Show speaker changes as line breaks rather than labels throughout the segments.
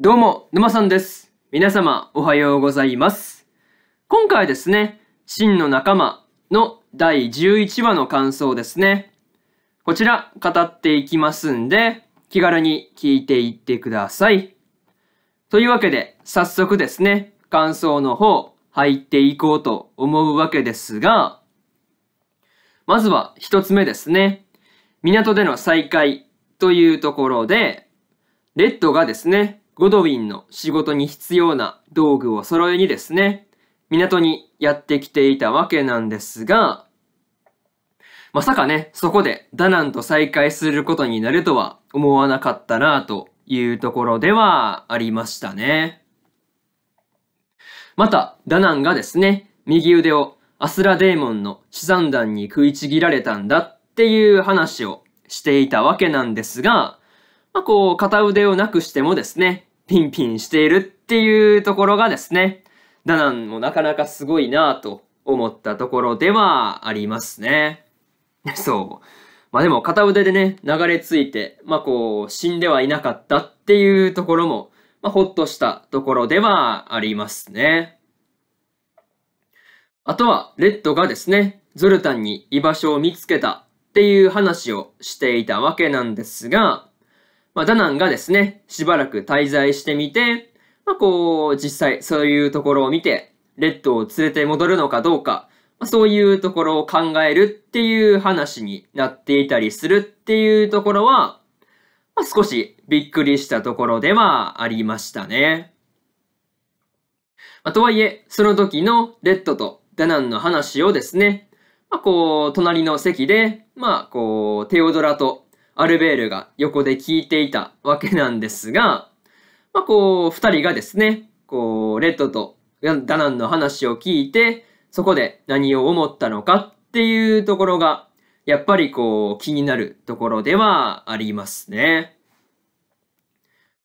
どうも、沼さんです。皆様、おはようございます。今回ですね、真の仲間の第11話の感想ですね。こちら、語っていきますんで、気軽に聞いていってください。というわけで、早速ですね、感想の方、入っていこうと思うわけですが、まずは一つ目ですね。港での再会というところで、レッドがですね、ゴドウィンの仕事に必要な道具を揃えにですね、港にやってきていたわけなんですが、まさかね、そこでダナンと再会することになるとは思わなかったなというところではありましたね。また、ダナンがですね、右腕をアスラデーモンの死産団に食いちぎられたんだっていう話をしていたわけなんですが、まあ、こう、片腕をなくしてもですね、ピンピンしているっていうところがですね、ダナンもなかなかすごいなぁと思ったところではありますね。そう。まあでも片腕でね、流れ着いて、まあこう、死んではいなかったっていうところも、まあほっとしたところではありますね。あとは、レッドがですね、ゾルタンに居場所を見つけたっていう話をしていたわけなんですが、まあ、ダナンがですね、しばらく滞在してみて、まあ、こう、実際そういうところを見て、レッドを連れて戻るのかどうか、まあ、そういうところを考えるっていう話になっていたりするっていうところは、まあ、少しびっくりしたところではありましたね。まあ、とはいえ、その時のレッドとダナンの話をですね、まあ、こう、隣の席で、まあ、こう、テオドラとアルベールが横で聞いていたわけなんですが、まあ、こう、二人がですね、こう、レッドとダナンの話を聞いて、そこで何を思ったのかっていうところが、やっぱりこう、気になるところではありますね。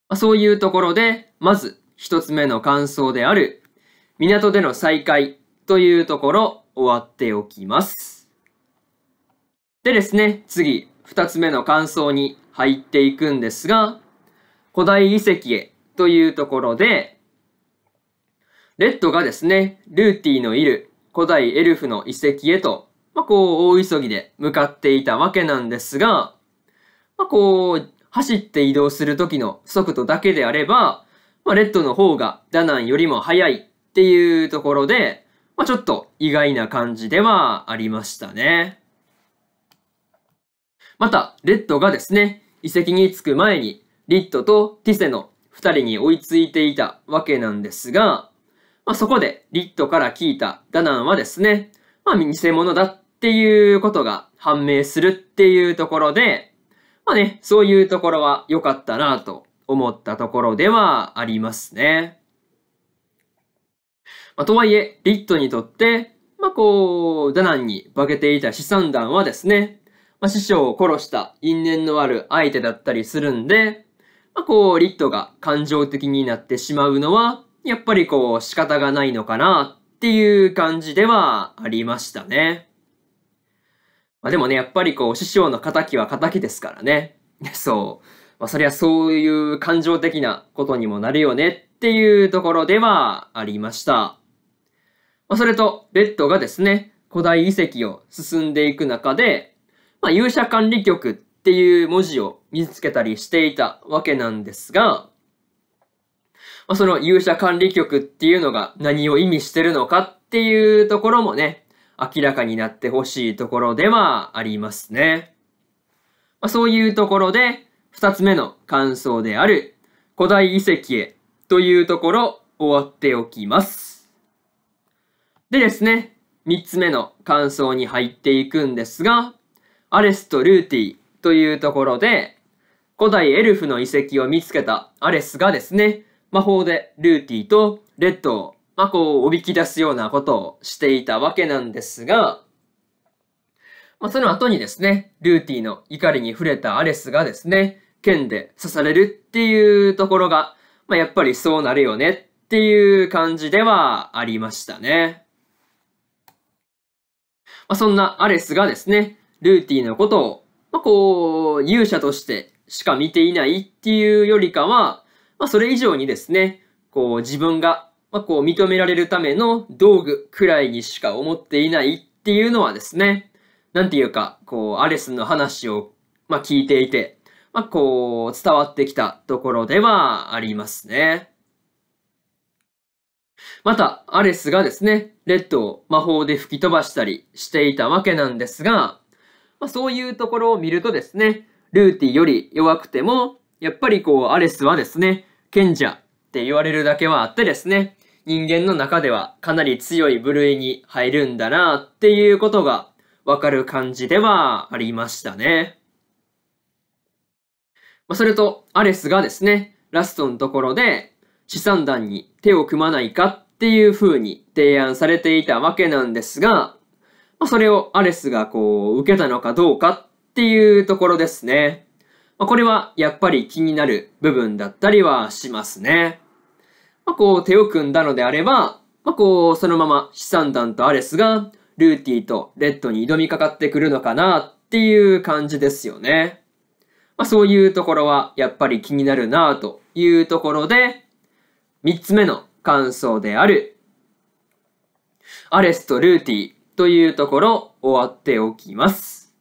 まあ、そういうところで、まず一つ目の感想である、港での再会というところ、終わっておきます。でですね、次、2つ目の感想に入っていくんですが、古代遺跡へというところで、レッドがですね、ルーティのいる古代エルフの遺跡へと、まあ、こう、大急ぎで向かっていたわけなんですが、まあ、こう、走って移動する時の速度だけであれば、まあ、レッドの方がダナンよりも速いっていうところで、まあ、ちょっと意外な感じではありましたね。また、レッドがですね、遺跡に着く前に、リッドとティセの2人に追いついていたわけなんですが、まあ、そこでリットから聞いたダナンはですね、まあ、偽物だっていうことが判明するっていうところで、まあね、そういうところは良かったなと思ったところではありますね。まあ、とはいえ、リットにとって、まあこう、ダナンに化けていた資産団はですね、まあ、師匠を殺した因縁のある相手だったりするんで、まあ、こう、リットが感情的になってしまうのは、やっぱりこう、仕方がないのかなっていう感じではありましたね。まあ、でもね、やっぱりこう、師匠の仇は仇ですからね。そう。まあ、そりゃそういう感情的なことにもなるよねっていうところではありました。まあ、それと、レッドがですね、古代遺跡を進んでいく中で、まあ、勇者管理局っていう文字を見つけたりしていたわけなんですが、まあ、その勇者管理局っていうのが何を意味してるのかっていうところもね、明らかになってほしいところではありますね。まあ、そういうところで、二つ目の感想である、古代遺跡へというところ終わっておきます。でですね、三つ目の感想に入っていくんですが、アレスとルーティというところで、古代エルフの遺跡を見つけたアレスがですね、魔法でルーティとレッドを、まあ、こう、おびき出すようなことをしていたわけなんですが、まあ、その後にですね、ルーティの怒りに触れたアレスがですね、剣で刺されるっていうところが、まあ、やっぱりそうなるよねっていう感じではありましたね。まあ、そんなアレスがですね、ルーティーのことを、まあ、こう、勇者としてしか見ていないっていうよりかは、まあ、それ以上にですね、こう、自分が、まあ、こう、認められるための道具くらいにしか思っていないっていうのはですね、なんていうか、こう、アレスの話を、まあ、聞いていて、まあ、こう、伝わってきたところではありますね。また、アレスがですね、レッドを魔法で吹き飛ばしたりしていたわけなんですが、まあ、そういうところを見るとですね、ルーティより弱くても、やっぱりこう、アレスはですね、賢者って言われるだけはあってですね、人間の中ではかなり強い部類に入るんだなっていうことがわかる感じではありましたね。まあ、それと、アレスがですね、ラストのところで、資産団に手を組まないかっていう風に提案されていたわけなんですが、まあ、それをアレスがこう、受けたのかどうかっていうところですね。まあ、これはやっぱり気になる部分だったりはしますね。まあ、こう、手を組んだのであれば、まあ、こう、そのまま資産団とアレスがルーティーとレッドに挑みかかってくるのかなっていう感じですよね。まあ、そういうところはやっぱり気になるなというところで、三つ目の感想である、アレスとルーティー、というところ終わっておきます。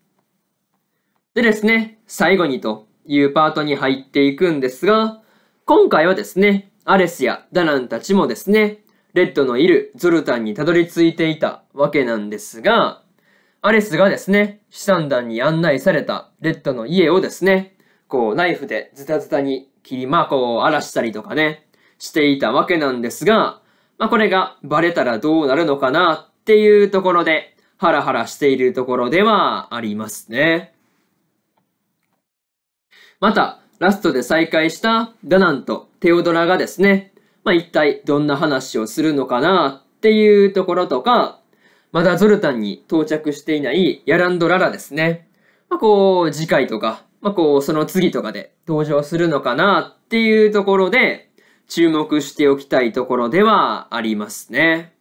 でですね、最後にというパートに入っていくんですが、今回はですね、アレスやダナンたちもですね、レッドのいるゾルタンにたどり着いていたわけなんですが、アレスがですね、資産団に案内されたレッドの家をですね、こうナイフでズタズタに切り、まあこう荒らしたりとかね、していたわけなんですが、まあこれがバレたらどうなるのかなっていうところで、ハラハラしているところではありますね。また、ラストで再会したダナンとテオドラがですね、まあ、一体どんな話をするのかなっていうところとか、まだゾルタンに到着していないヤランドララですね。まあ、こう、次回とか、まあ、こう、その次とかで登場するのかなっていうところで、注目しておきたいところではありますね。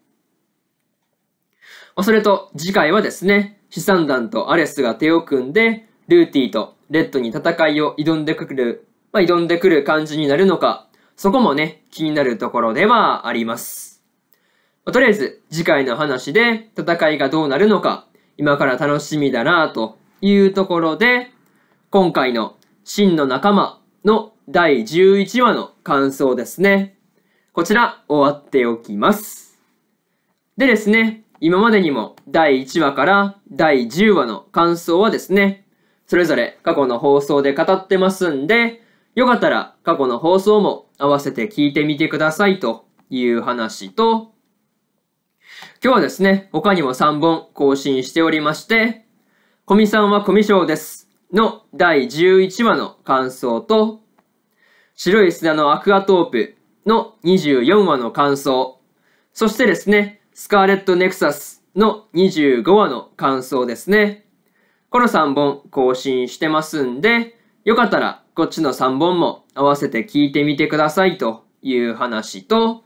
まあ、それと次回はですね、資産団とアレスが手を組んで、ルーティーとレッドに戦いを挑んでくる、まあ、挑んでくる感じになるのか、そこもね、気になるところではあります。まあ、とりあえず、次回の話で戦いがどうなるのか、今から楽しみだなというところで、今回の真の仲間の第11話の感想ですね。こちら、終わっておきます。でですね、今までにも第1話から第10話の感想はですね、それぞれ過去の放送で語ってますんで、よかったら過去の放送も合わせて聞いてみてくださいという話と、今日はですね、他にも3本更新しておりまして、コミさんはコミショウですの第11話の感想と、白い砂のアクアトープの24話の感想、そしてですね、スカーレット・ネクサスの25話の感想ですね。この3本更新してますんで、よかったらこっちの3本も合わせて聞いてみてくださいという話と、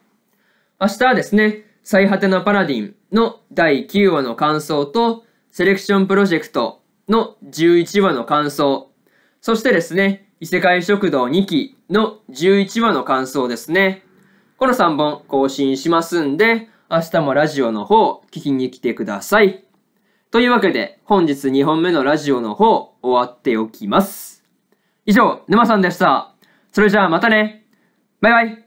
明日はですね、最果てのパラディンの第9話の感想と、セレクションプロジェクトの11話の感想、そしてですね、異世界食堂2期の11話の感想ですね。この3本更新しますんで、明日もラジオの方、聞きに来てください。というわけで、本日2本目のラジオの方、終わっておきます。以上、沼さんでした。それじゃあまたね。バイバイ。